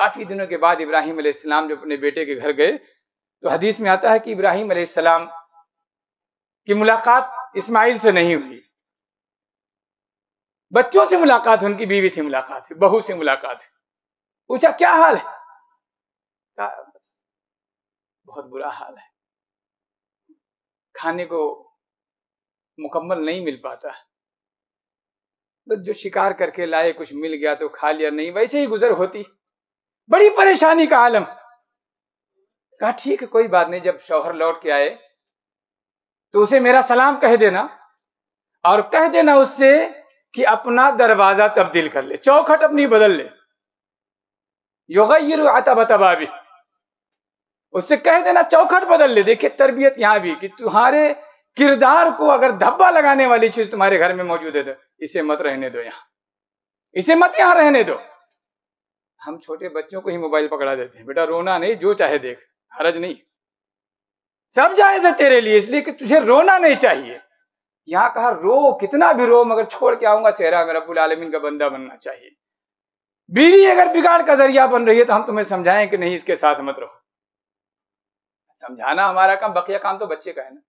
काफ़ी दिनों के बाद इब्राहिम आसमाम जब अपने बेटे के घर गए तो हदीस में आता है कि इब्राहिम आसमाम की मुलाकात इस्माइल से नहीं हुई बच्चों से मुलाकात उनकी बीवी से मुलाकात हुई बहू से मुलाकात हुई पूछा क्या हाल है कहा बस बहुत बुरा हाल है खाने को मुकम्मल नहीं मिल पाता बस जो शिकार करके लाए कुछ मिल गया तो खा लिया नहीं वैसे ही गुजर होती है बड़ी परेशानी का आलम कहा ठीक है कोई बात नहीं जब शौहर लौट के आए तो उसे मेरा सलाम कह देना और कह देना उससे कि अपना दरवाजा तब्दील कर ले चौखट अपनी बदल ले योगा आता बता भी उससे कह देना चौखट बदल ले देखिए तरबियत यहां भी कि तुम्हारे किरदार को अगर धब्बा लगाने वाली चीज तुम्हारे घर में मौजूद है तो इसे मत रहने दो यहां इसे मत यहां रहने दो हम छोटे बच्चों को ही मोबाइल पकड़ा देते हैं बेटा रोना नहीं जो चाहे देख हरज नहीं सब जायज है तेरे लिए इसलिए कि तुझे रोना नहीं चाहिए यहां कहा रो कितना भी रो मगर छोड़ के आऊंगा सेहरा में रबुल आलमीन का बंदा बनना चाहिए बीवी अगर बिगाड़ का जरिया बन रही है तो हम तुम्हें समझाएं कि नहीं इसके साथ मत रहो समझाना हमारा काम बकिया काम तो बच्चे का है ना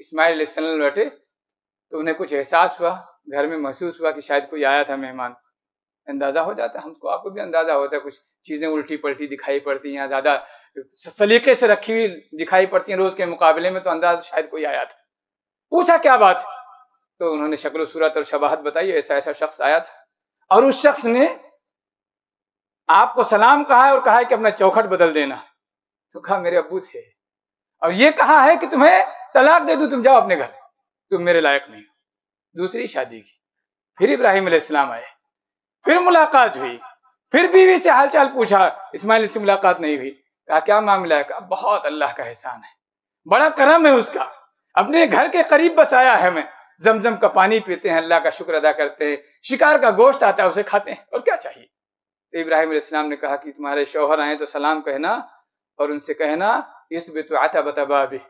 इसमाइल बैठे तो उन्हें कुछ एहसास हुआ घर में महसूस हुआ कि शायद कोई आया था मेहमान अंदाज़ा हो जाता है हमको आपको भी अंदाज़ा होता है कुछ चीज़ें उल्टी पलटी दिखाई पड़ती हैं या ज़्यादा सलीके से रखी हुई दिखाई पड़ती हैं रोज़ के मुकाबले में तो अंदाज़ शायद कोई आया था पूछा क्या बात तो उन्होंने शक्ल सूरत और शबाहत बताई ऐसा ऐसा शख्स आया था और उस शख्स ने आपको सलाम कहा और कहा है कि अपना चौखट बदल देना तो कहा मेरे अबू थे और ये कहा है कि तुम्हें तलाक दे दू तुम जाओ अपने घर तुम मेरे लायक नहीं हो दूसरी शादी की फिर इब्राहिम आए फिर मुलाकात हुई फिर बीवी से हालचाल पूछा इस्माइल से मुलाकात नहीं हुई कहा क्या मामला है कहा बहुत अल्लाह का एहसान है बड़ा करम है उसका अपने घर के करीब बसाया है मैं जमजम का पानी पीते हैं अल्लाह का शुक्र अदा करते हैं शिकार का गोश्त आता है उसे खाते हैं और क्या चाहिए तो इब्राहिम इस्लाम ने कहा कि तुम्हारे शोहर आए तो सलाम कहना और उनसे कहना इस बताबा बतबाबी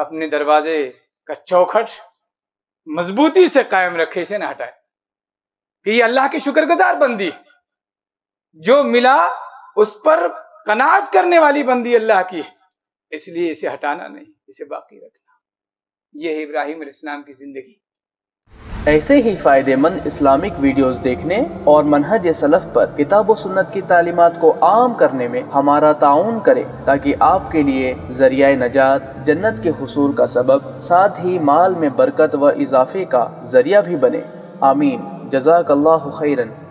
अपने दरवाजे का चौखट मजबूती से कायम रखे इसे ना हटाए कि ये अल्लाह की शुक्रगुजार बंदी जो मिला उस पर कनात करने वाली बंदी अल्लाह की इसलिए इसे हटाना नहीं इसे बाकी रखना यह इब्राहिम इस्लाम की ज़िंदगी ऐसे ही फ़ायदेमंद इस्लामिक वीडियोस देखने और मनहज सलफ़ पर किताब सुन्नत की तालीमत को आम करने में हमारा ताउन करें ताकि आपके लिए ज़रिया नजात जन्नत के हसूल का सबब साथ ही माल में बरकत व इजाफे का ज़रिया भी बने आमीन جزاك الله خيرا